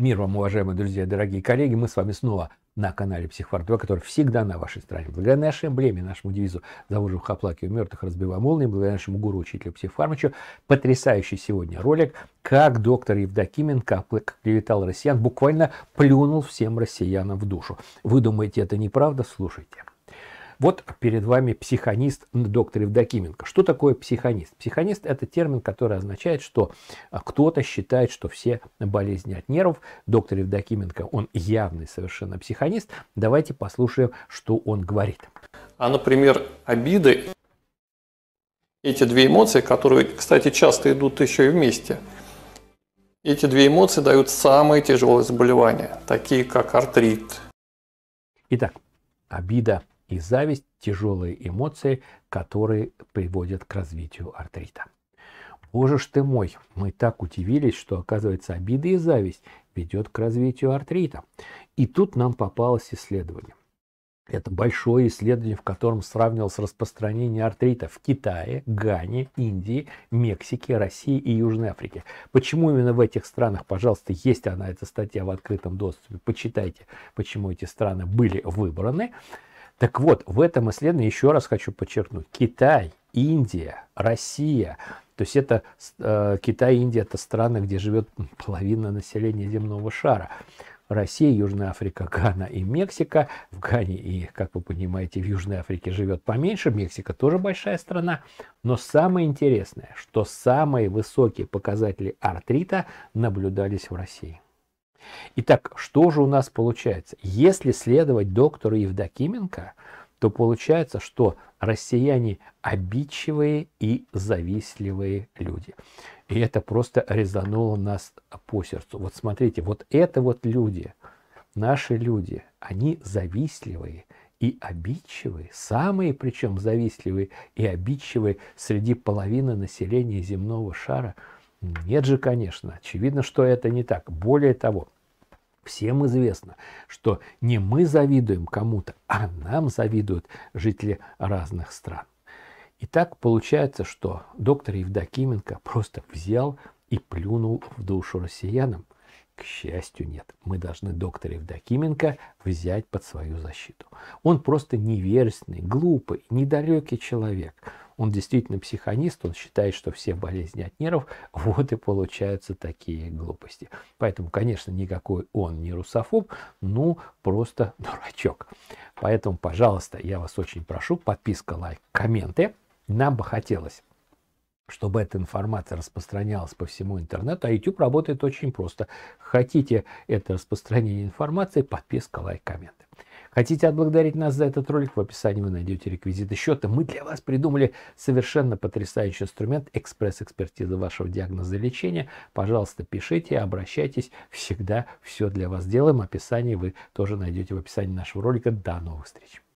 Мир вам, уважаемые друзья, дорогие коллеги. Мы с вами снова на канале Психфар 2, который всегда на вашей стороне. Благодаря нашей эмблеме, нашему девизу «Завожим хаплаки у мертвых, разбиваем молнии», благодаря нашему гуру-учителю Психфармачу, потрясающий сегодня ролик, как доктор Евдокимин клеветал россиян, буквально плюнул всем россиянам в душу. Вы думаете, это неправда? Слушайте. Вот перед вами психонист доктор Евдокименко. Что такое психонист? Психонист – это термин, который означает, что а, кто-то считает, что все болезни от нервов. Доктор Евдокименко, он явный совершенно психонист. Давайте послушаем, что он говорит. А, например, обиды эти две эмоции, которые, кстати, часто идут еще и вместе, эти две эмоции дают самые тяжелые заболевания, такие как артрит. Итак, обида, и зависть – тяжелые эмоции, которые приводят к развитию артрита. Боже ж ты мой, мы так удивились, что, оказывается, обида и зависть ведет к развитию артрита. И тут нам попалось исследование. Это большое исследование, в котором сравнивалось распространение артрита в Китае, Гане, Индии, Мексике, России и Южной Африке. Почему именно в этих странах, пожалуйста, есть она, эта статья в открытом доступе, почитайте, почему эти страны были выбраны. Так вот, в этом исследовании, еще раз хочу подчеркнуть, Китай, Индия, Россия, то есть это э, Китай, Индия, это страны, где живет половина населения земного шара. Россия, Южная Африка, Гана и Мексика. В Гане и, как вы понимаете, в Южной Африке живет поменьше. Мексика тоже большая страна. Но самое интересное, что самые высокие показатели артрита наблюдались в России. Итак, что же у нас получается? Если следовать доктору Евдокименко, то получается, что россияне обидчивые и завистливые люди. И это просто резануло нас по сердцу. Вот смотрите, вот это вот люди, наши люди, они завистливые и обидчивые, самые причем завистливые и обидчивые среди половины населения земного шара – нет же, конечно, очевидно, что это не так. Более того, Всем известно, что не мы завидуем кому-то, а нам завидуют жители разных стран. И так получается, что доктор Евдокименко просто взял и плюнул в душу россиянам. К счастью, нет. Мы должны доктора Евдокименко взять под свою защиту. Он просто неверственный, глупый, недалекий человек он действительно психонист, он считает, что все болезни от нервов, вот и получаются такие глупости. Поэтому, конечно, никакой он не русофоб, ну, просто дурачок. Поэтому, пожалуйста, я вас очень прошу, подписка, лайк, комменты. Нам бы хотелось чтобы эта информация распространялась по всему интернету, а YouTube работает очень просто. Хотите это распространение информации, подписка, лайк, комменты. Хотите отблагодарить нас за этот ролик? В описании вы найдете реквизиты счета. Мы для вас придумали совершенно потрясающий инструмент экспресс-экспертизы вашего диагноза лечения. Пожалуйста, пишите, обращайтесь. Всегда все для вас делаем. Описание вы тоже найдете в описании нашего ролика. До новых встреч!